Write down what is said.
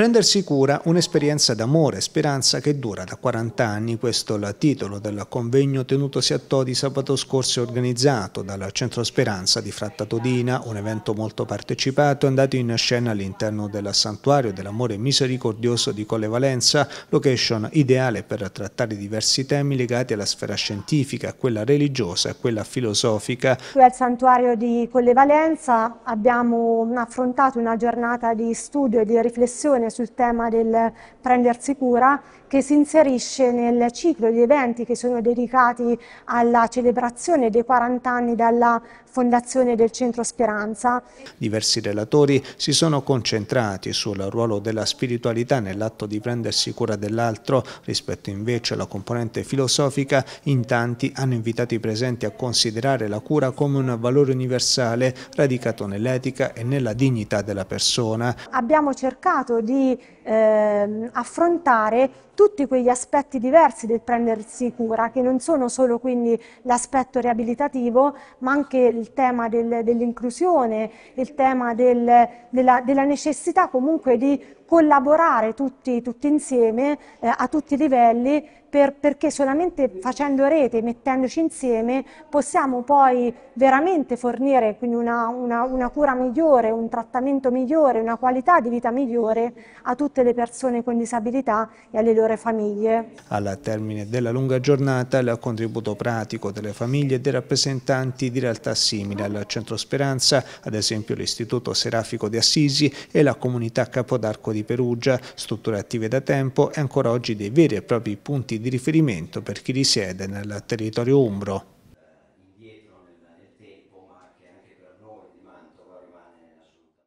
Prendersi cura, un'esperienza d'amore e speranza che dura da 40 anni, questo è il titolo del convegno tenutosi a Todi sabato scorso e organizzato dal Centro Speranza di Fratta Todina, un evento molto partecipato andato in scena all'interno del Santuario dell'Amore Misericordioso di Colle Valenza, location ideale per trattare diversi temi legati alla sfera scientifica, a quella religiosa e a quella filosofica. Qui al Santuario di Colle Valenza abbiamo affrontato una giornata di studio e di riflessione sul tema del prendersi cura che si inserisce nel ciclo di eventi che sono dedicati alla celebrazione dei 40 anni dalla fondazione del Centro Speranza. Diversi relatori si sono concentrati sul ruolo della spiritualità nell'atto di prendersi cura dell'altro rispetto invece alla componente filosofica in tanti hanno invitato i presenti a considerare la cura come un valore universale radicato nell'etica e nella dignità della persona. Abbiamo cercato di они eh, affrontare tutti quegli aspetti diversi del prendersi cura, che non sono solo quindi l'aspetto riabilitativo, ma anche il tema del, dell'inclusione, il tema del, della, della, necessità comunque di collaborare tutti, tutti insieme eh, a tutti i livelli per, perché solamente facendo rete, mettendoci insieme, possiamo poi veramente fornire una, una, una cura migliore, un trattamento migliore, una qualità di vita migliore a tutte tutte le persone con disabilità e alle loro famiglie. Alla termine della lunga giornata il contributo pratico delle famiglie e dei rappresentanti di realtà simili al Centro Speranza, ad esempio l'Istituto Serafico di Assisi e la comunità Capodarco di Perugia, strutture attive da tempo e ancora oggi dei veri e propri punti di riferimento per chi risiede nel territorio umbro.